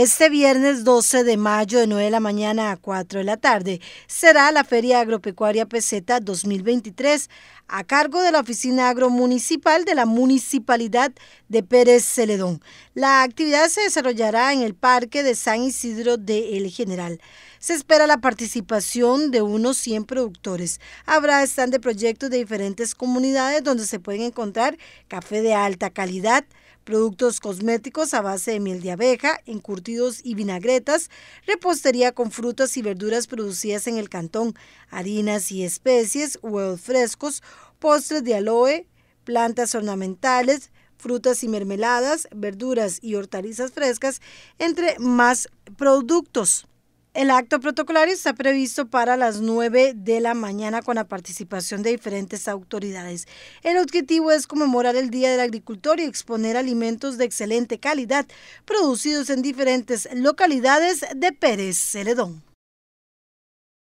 Este viernes 12 de mayo de 9 de la mañana a 4 de la tarde será la Feria Agropecuaria Peseta 2023 a cargo de la Oficina Agromunicipal de la Municipalidad de Pérez Celedón. La actividad se desarrollará en el Parque de San Isidro de El General. Se espera la participación de unos 100 productores. Habrá stand de proyectos de diferentes comunidades donde se pueden encontrar café de alta calidad, productos cosméticos a base de miel de abeja, curto y vinagretas, repostería con frutas y verduras producidas en el cantón, harinas y especies, huevos frescos, postres de aloe, plantas ornamentales, frutas y mermeladas, verduras y hortalizas frescas, entre más productos. El acto protocolario está previsto para las 9 de la mañana con la participación de diferentes autoridades. El objetivo es conmemorar el Día del Agricultor y exponer alimentos de excelente calidad producidos en diferentes localidades de Pérez Celedón.